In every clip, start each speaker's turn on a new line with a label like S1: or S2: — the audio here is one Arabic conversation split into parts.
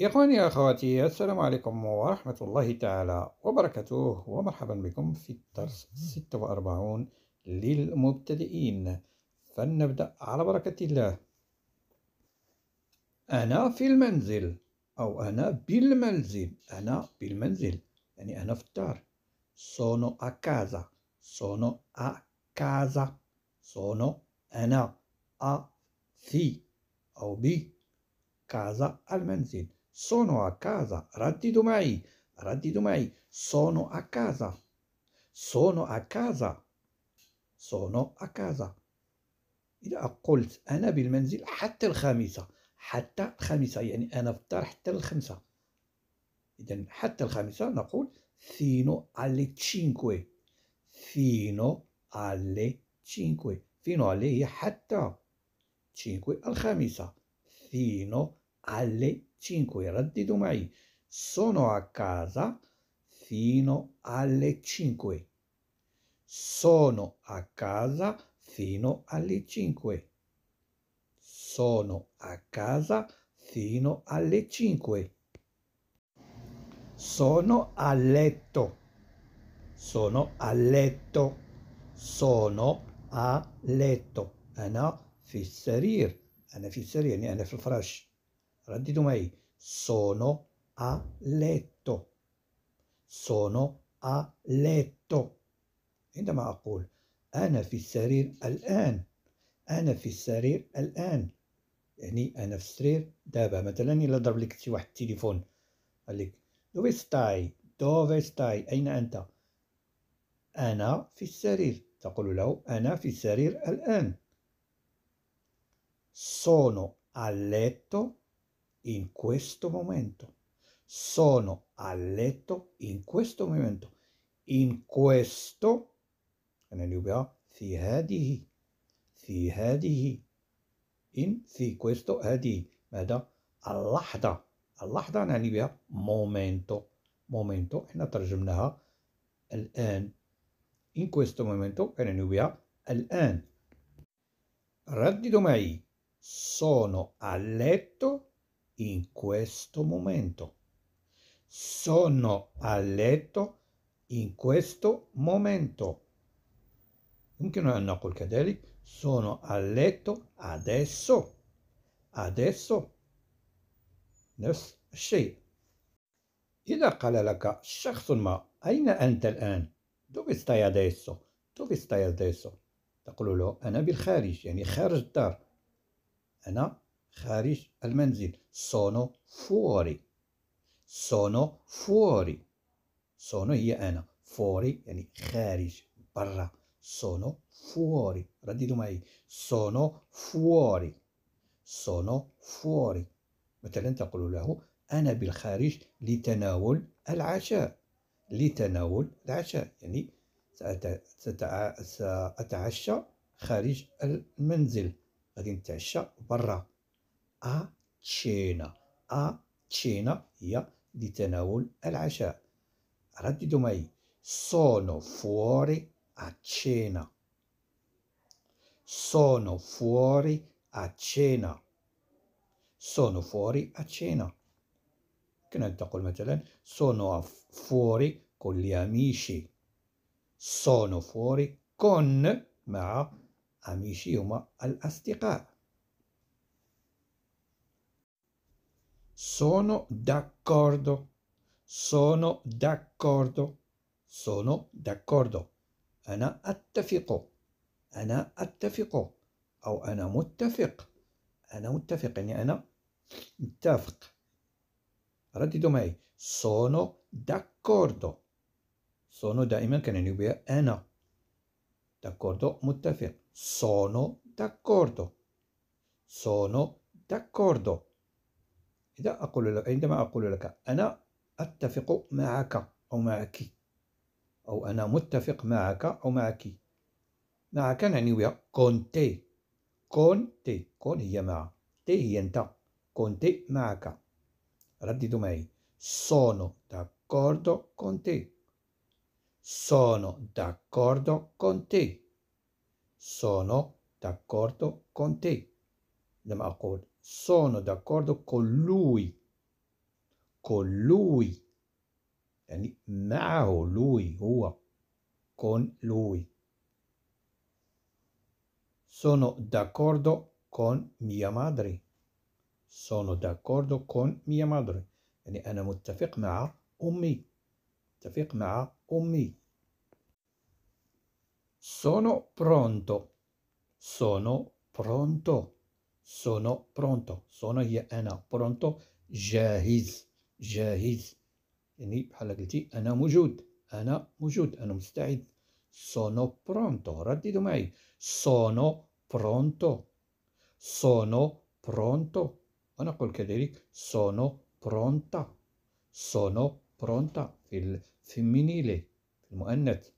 S1: إخواني أخواتي السلام عليكم ورحمة الله تعالى وبركاته ومرحبا بكم في الدرس 46 للمبتدئين فلنبدأ على بركة الله أنا في المنزل أو أنا بالمنزل أنا بالمنزل يعني أنا في الدار sono a casa sono a casa sono أنا أ في أو بي كازا المنزل Sono a casa. رددوا معي. رددوا معي. Sono a casa. Sono a casa. Sono a casa. إذا قلت أنا بالمنزل حتى الخامسة حتى الخامسة يعني أنا في الدار حتى الخمسة إذا حتى الخامسة نقول fino alle cinque fino alle cinque fino alle هي حتى cinque الخامسة fino alle 5 raddidomai. Sono a casa fino alle 5. Sono a casa fino alle 5. Sono a casa fino alle 5. Sono a letto. Sono a letto. Sono a letto. E no, السرير. E ne السرير يعني أنا رددوا معي sono a letto sono a letto عندما أقول أنا في السرير الآن أنا في السرير الآن يعني أنا في السرير دابا مثلا إلا ضرب لك شي واحد التليفون قال لك دوفي ستاي دوفي ستاي أين أنت أنا في السرير تقول له أنا في السرير الآن sono a letto in questo momento. Sono a letto in questo momento. In questo نبقى في هذه في هذه in في questo هذه ماذا اللحظة اللحظة نعني بها momento momento احنا ترجمناها الآن in questo momento كنعني بها الآن رددوا معي sono a letto in questo momento. Sono a letto in questo momento. يمكن أن نقول كذلك sono a letto adesso adesso نفس الشيء إذا قال لك شخص ما أين أنت الآن؟ dove stai adesso? dove stai adesso? تقول له أنا بالخارج يعني خارج الدار أنا خارج المنزل سونو فوري سونو فوري سونو هي أنا فوري يعني خارج برا سونو فوري رددوا معي سونو فوري سونو فوري مثلا تقول له أنا بالخارج لتناول العشاء لتناول العشاء يعني سأتعشى خارج المنزل غادي نتعشى برا a cena a cena هي لتناول العشاء رددوا معي sono fuori a cena sono fuori a cena sono fuori a cena كنا نتقول مثلا sono fuori con gli amici sono fuori con مع amici هما الأصدقاء Sono d'accordo. Sono d'accordo. Sono d'accordo. أنا أتفق. أنا أتفق أو أنا متفق. أنا متفق يعني أنا متفق. رددوا معي. Sono d'accordo. Sono دائما كان يعني بها أنا. D'accordo متفق. Sono d'accordo. Sono d'accordo. إذا أقول لك عندما أقول لك أنا أتفق معك أو معك أو أنا متفق معك أو معك معك نعني ويا كونتي كونتي كون هي مع تي هي أنت كونتي معك رددوا معي sono d'accordo con te sono d'accordo con te sono d'accordo con te sono d'accordo con lui, con lui, يعني معه lui, con lui. Sono d'accordo con mia madre. Sono d'accordo con mia madre. يعني أنا متفق مع أمي. متفق مع أمي. Sono pronto. Sono pronto. sono pronto sono هي انا برونتو جاهز جاهز يعني بحال قلتي انا موجود انا موجود انا مستعد sono pronto رددوا معي sono pronto sono pronto ونقول كذلك sono pronta sono pronta في الفيمينيلي في المؤنث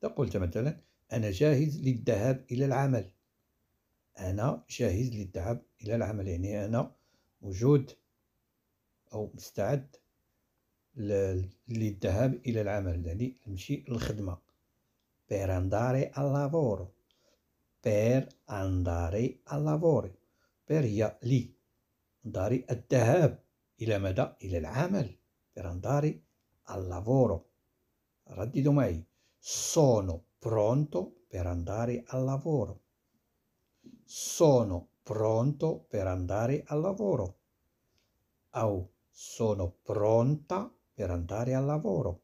S1: تقول مثلا أنا جاهز للذهاب إلى العمل أنا جاهز للذهاب إلى العمل يعني أنا موجود أو مستعد للذهاب إلى العمل يعني نمشي للخدمة per andare al lavoro per andare al lavoro هي لي داري الذهاب إلى مدى إلى العمل per andare al lavoro رددوا معي sono pronto per andare al lavoro Sono pronto per andare al lavoro. Au, sono pronta per andare al lavoro.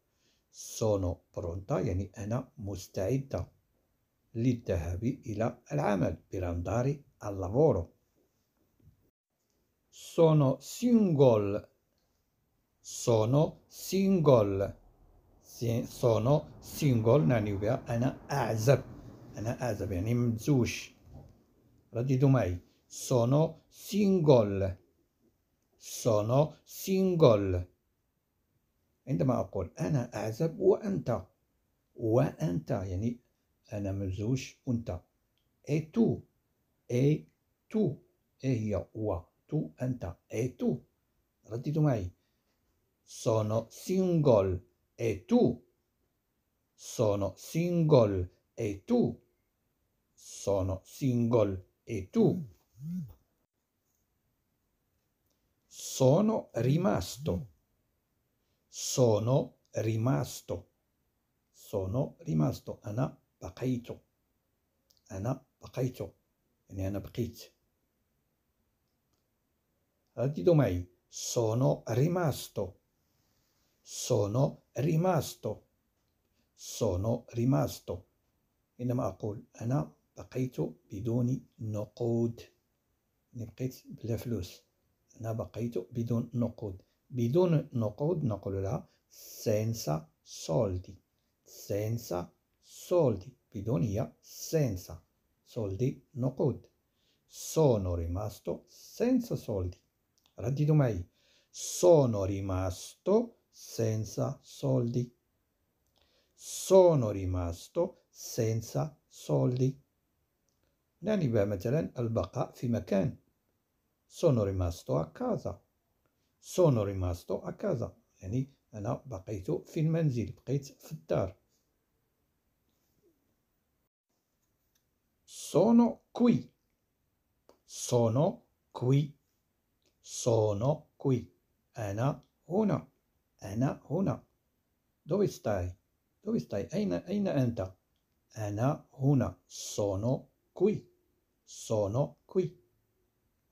S1: Sono pronta يعني أنا مستعدة للذهاب إلى العمل per andare al lavoro. Sono single. Sono single. sono single يعني أنا أعزب. أنا أعزب يعني ممزوج radidumei, sono single sono single عندما أقول أنا أعزب وأنت وأنت يعني أنا ممزوج وأنت إي تو إي تو إيه هي و tu أنت إي tu رددوا معي sono single e tu sono single e tu sono single e tu sono rimasto sono rimasto sono rimasto انا ب ق a ت ا a ا بقيت ي ana ا a ا ب ق ي a ر د i d o m ع i sono rimasto sono rimasto sono rimasto i انما a ق o a n n a بقيت بدون نقود يعني بقيت بلا فلوس هنا بقيت بدون نقود بدون نقود نقول لها senza soldi senza soldi بدون هي senza soldi نقود sono rimasto senza soldi رددوا معي sono rimasto senza soldi sono rimasto senza soldi نعني مثلا البقاء في مكان سونو ريماستو اكازا سونو ريماستو اكازا يعني انا بقيت في المنزل بقيت في الدار سونو كوي سونو كوي سونو كوي انا هنا انا هنا دوي ستاي دوي ستاي اين اين انت انا هنا سونو كوي سونو كوي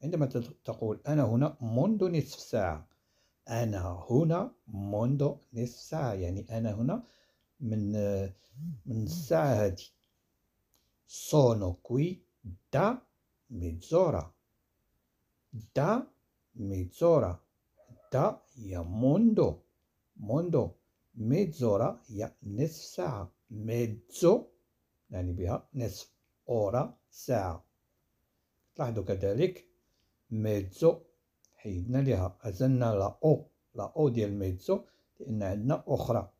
S1: عندما تقول أنا هنا منذ نصف ساعة أنا هنا منذ نصف ساعة يعني أنا هنا من من الساعة هذه سونو كوي دا ميزورا دا ميزورا دا هي موندو موندو ميزورا هي نصف ساعة ميزو يعني بها نصف أورا ساعة لاحظوا كذلك ميتزو حيدنا ليها أزلنا لا أو لا أو ديال ميتزو لأن عندنا أخرى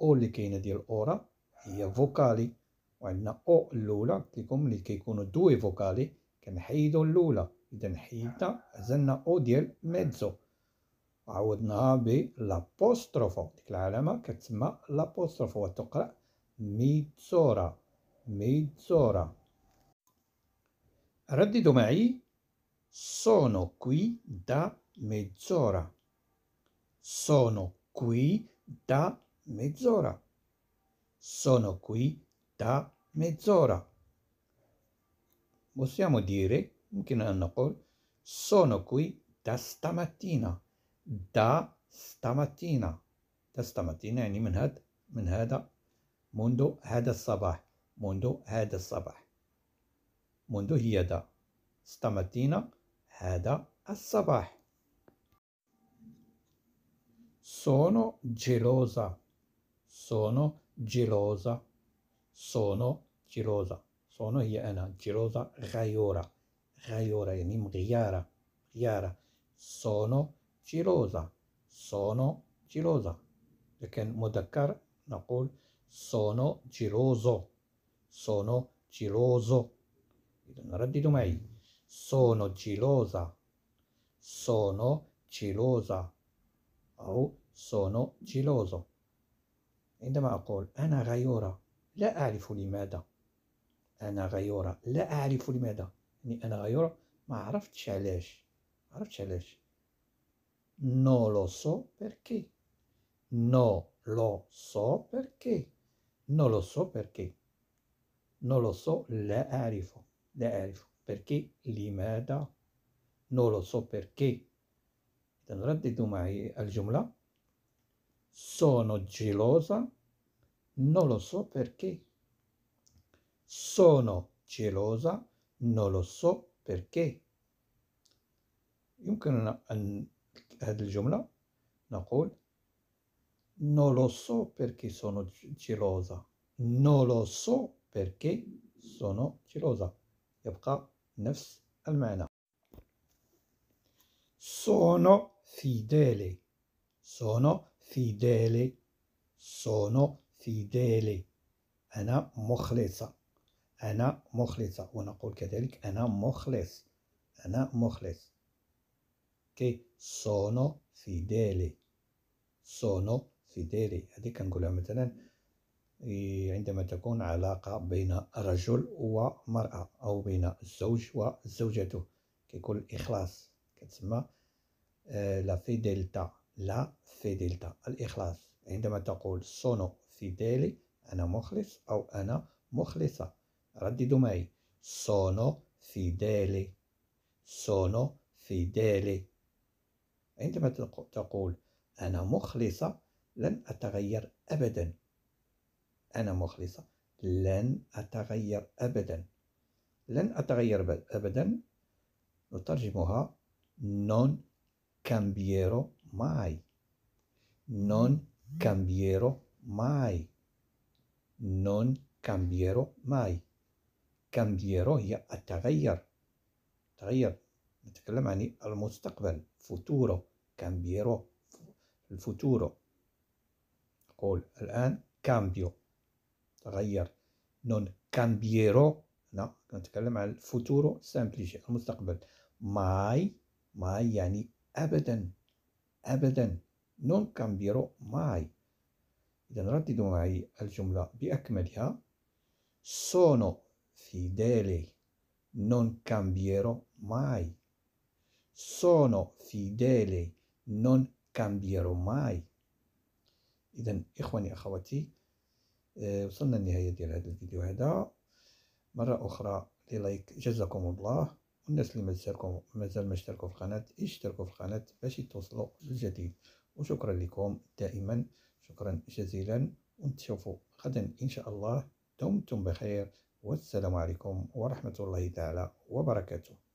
S1: أو اللي كاينة ديال أورا هي فوكالي وعندنا أو الأولى لكم اللي كيكونوا دوي فوكالي كنحيدو الأولى إذا حيدنا أزلنا أو ديال ميتزو عوضناها بلابوستروفو ديك العلامة كتسمى لابوستروفو وتقرأ ميتسورا mezz'ora. Reddito mai? Sono qui da mezz'ora. Sono qui da mezz'ora. Sono qui da mezz'ora. Possiamo dire, يمكن أن نقول sono qui da stamattina. Da stamattina. da stamattina يعني من هذا من هذا منذ هذا الصباح منذ هذا الصباح منذ هي دا استمتينا هذا الصباح sono gelosa sono gelosa sono gelosa sono هي أنا gelosa غيورة غيورة يعني مغيارة غيارة sono gelosa sono gelosa لكن مذكر نقول sono geloso sono geloso. mai. sono gelosa, sono gelosa O sono geloso. عندما أقول أنا غيورة لا أعرف لماذا أنا غيورة لا أعرف لماذا يعني أنا غيورة ما عرفتش علاش ما عرفتش علاش No lo so perché. No lo so perché. No lo so perché non lo so لا أعرف لا أعرف perché لماذا non lo so perché إذا mai al الجملة sono gelosa non lo so perché sono gelosa non lo so perché يمكننا أن هذه الجملة نقول non lo so perché sono gelosa non lo so بيركي سونو تيروزا يبقى نفس المعنى سونو فيدالي سونو فيدالي سونو فيدالي انا مخلصه انا مخلصه ونقول كذلك انا مخلص انا مخلص كي سونو فيدالي سونو فيدالي هذه كنقولها مثلا عندما تكون علاقة بين رجل ومرأة أو بين الزوج وزوجته كيكون الإخلاص كتسمى آه، لا دلتا لا دلتا الإخلاص عندما تقول سونو دالي أنا مخلص أو أنا مخلصة رددوا معي سونو صونو سونو دالي عندما تقول أنا مخلصة لن أتغير أبدا أنا مخلصة لن أتغير أبدا لن أتغير أبدا نترجمها non cambierò mai non cambierò mai non cambierò mai cambierò هي أتغير تغير نتكلم عن المستقبل futuro cambierò الفوتورو قول الآن cambio غير نون كامبييرو هنا كنتكلم على الفوتورو سامبليفي المستقبل ماي ماي يعني ابدا ابدا نون كامبيرو ماي اذا رددوا معي الجمله باكملها سونو fidele نون cambierò ماي سونو fidele نون كامبيرو ماي اذا اخواني اخواتي وصلنا لنهاية ديال هذا الفيديو هذا مرة أخرى لايك جزاكم الله والناس اللي مازالكم مازال ما اشتركوا في القناة اشتركوا في القناة باش يتوصلوا للجديد وشكرا لكم دائما شكرا جزيلا ونتشوفوا غدا إن شاء الله دمتم بخير والسلام عليكم ورحمة الله تعالى وبركاته